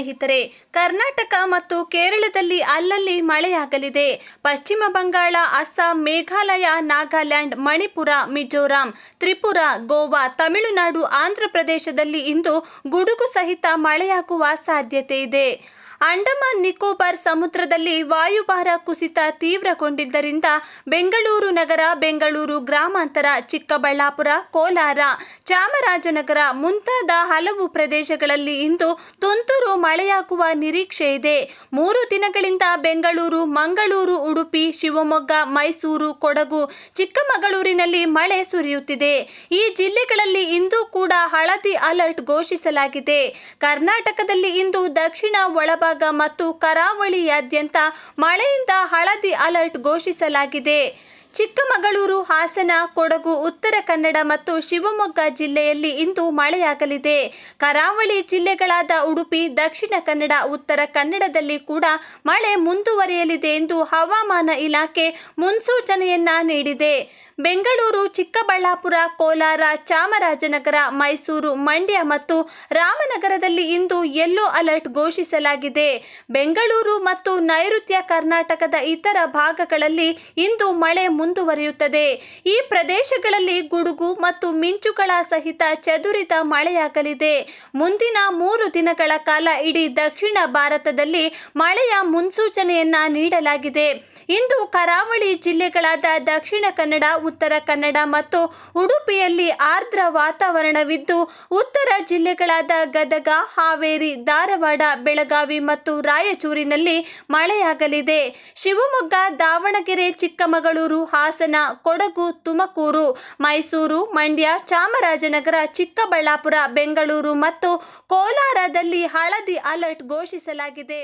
ಸ್ನೇಹಿತರೆ ಕರ್ನಾಟಕ ಮತ್ತು ಕೇರಳದಲ್ಲಿ ಅಲ್ಲಲ್ಲಿ ಮಳೆಯಾಗಲಿದೆ ಪಶ್ಚಿಮ ಬಂಗಾಳ ಅಸ್ಸಾಂ ಮೇಘಾಲಯ ನಾಗಾಲ್ಯಾಂಡ್ ಮಣಿಪುರ ಮಿಜೋರಾಂ ತ್ರಿಪುರ ಗೋವಾ ತಮಿಳುನಾಡು ಆಂಧ್ರಪ್ರದೇಶದಲ್ಲಿ ಇಂದು ಗುಡುಗು ಸಹಿತ ಮಳೆಯಾಗುವ ಸಾಧ್ಯತೆ ಇದೆ ಅಂಡಮಾನ್ ನಿಕೋಬಾರ್ ಸಮುದ್ರದಲ್ಲಿ ವಾಯುಭಾರ ಕುಸಿತ ತೀವ್ರಗೊಂಡಿದ್ದರಿಂದ ಬೆಂಗಳೂರು ನಗರ ಬೆಂಗಳೂರು ಗ್ರಾಮಾಂತರ ಚಿಕ್ಕಬಳ್ಳಾಪುರ ಕೋಲಾರ ಚಾಮರಾಜನಗರ ಮುಂತಾದ ಹಲವು ಪ್ರದೇಶಗಳಲ್ಲಿ ಇಂದು ತುಂತುರು ಮಳೆಯಾಗುವ ನಿರೀಕ್ಷೆ ಇದೆ ಮೂರು ದಿನಗಳಿಂದ ಬೆಂಗಳೂರು ಮಂಗಳೂರು ಉಡುಪಿ ಶಿವಮೊಗ್ಗ ಮೈಸೂರು ಕೊಡಗು ಚಿಕ್ಕಮಗಳೂರಿನಲ್ಲಿ ಮಳೆ ಸುರಿಯುತ್ತಿದೆ ಈ ಜಿಲ್ಲೆಗಳಲ್ಲಿ ಇಂದು ಕೂಡ ಹಳದಿ ಅಲರ್ಟ್ ಘೋಷಿಸಲಾಗಿದೆ ಕರ್ನಾಟಕದಲ್ಲಿ ಇಂದು ದಕ್ಷಿಣ ಒಳಭಾಗ ಭಾಗ ಮತ್ತು ಕರಾವಳಿಯಾದ್ಯಂತ ಮಳೆಯಿಂದ ಹಳದಿ ಅಲರ್ಟ್ ಘೋಷಿಸಲಾಗಿದೆ ಚಿಕ್ಕಮಗಳೂರು ಹಾಸನ ಕೊಡಗು ಉತ್ತರ ಕನ್ನಡ ಮತ್ತು ಶಿವಮೊಗ್ಗ ಜಿಲ್ಲೆಯಲ್ಲಿ ಇಂದು ಮಳೆಯಾಗಲಿದೆ ಕರಾವಳಿ ಜಿಲ್ಲೆಗಳಾದ ಉಡುಪಿ ದಕ್ಷಿಣ ಕನ್ನಡ ಉತ್ತರ ಕನ್ನಡದಲ್ಲಿ ಕೂಡ ಮಳೆ ಮುಂದುವರಿಯಲಿದೆ ಎಂದು ಹವಾಮಾನ ಇಲಾಖೆ ಮುನ್ಸೂಚನೆಯನ್ನ ನೀಡಿದೆ ಬೆಂಗಳೂರು ಚಿಕ್ಕಬಳ್ಳಾಪುರ ಕೋಲಾರ ಚಾಮರಾಜನಗರ ಮೈಸೂರು ಮಂಡ್ಯ ಮತ್ತು ರಾಮನಗರದಲ್ಲಿ ಇಂದು ಯೆಲ್ಲೋ ಅಲರ್ಟ್ ಘೋಷಿಸಲಾಗಿದೆ ಬೆಂಗಳೂರು ಮತ್ತು ನೈಋತ್ಯ ಕರ್ನಾಟಕದ ಇತರ ಭಾಗಗಳಲ್ಲಿ ಇಂದು ಮಳೆ ಮುಂದುವರಿಯುತ್ತದೆ ಈ ಪ್ರದೇಶಗಳಲ್ಲಿ ಗುಡುಗು ಮತ್ತು ಮಿಂಚುಗಳ ಸಹಿತ ಚದುರಿದ ಮಳೆಯಾಗಲಿದೆ ಮುಂದಿನ ಮೂರು ದಿನಗಳ ಕಾಲ ಇಡೀ ದಕ್ಷಿಣ ಭಾರತದಲ್ಲಿ ಮಳೆಯ ಮುನ್ಸೂಚನೆಯನ್ನ ನೀಡಲಾಗಿದೆ ಇಂದು ಕರಾವಳಿ ಜಿಲ್ಲೆಗಳಾದ ದಕ್ಷಿಣ ಕನ್ನಡ ಉತ್ತರ ಕನ್ನಡ ಮತ್ತು ಉಡುಪಿಯಲ್ಲಿ ಆರ್ದ್ರ ವಾತಾವರಣವಿದ್ದು ಉತ್ತರ ಜಿಲ್ಲೆಗಳಾದ ಗದಗ ಹಾವೇರಿ ಧಾರವಾಡ ಬೆಳಗಾವಿ ಮತ್ತು ರಾಯಚೂರಿನಲ್ಲಿ ಮಳೆಯಾಗಲಿದೆ ಶಿವಮೊಗ್ಗ ದಾವಣಗೆರೆ ಚಿಕ್ಕಮಗಳೂರು ಹಾಸನ ಕೊಡಗು ತುಮಕೂರು ಮೈಸೂರು ಮಂಡ್ಯ ಚಾಮರಾಜನಗರ ಚಿಕ್ಕಬಳ್ಳಾಪುರ ಬೆಂಗಳೂರು ಮತ್ತು ಕೋಲಾರದಲ್ಲಿ ಹಳದಿ ಅಲರ್ಟ್ ಘೋಷಿಸಲಾಗಿದೆ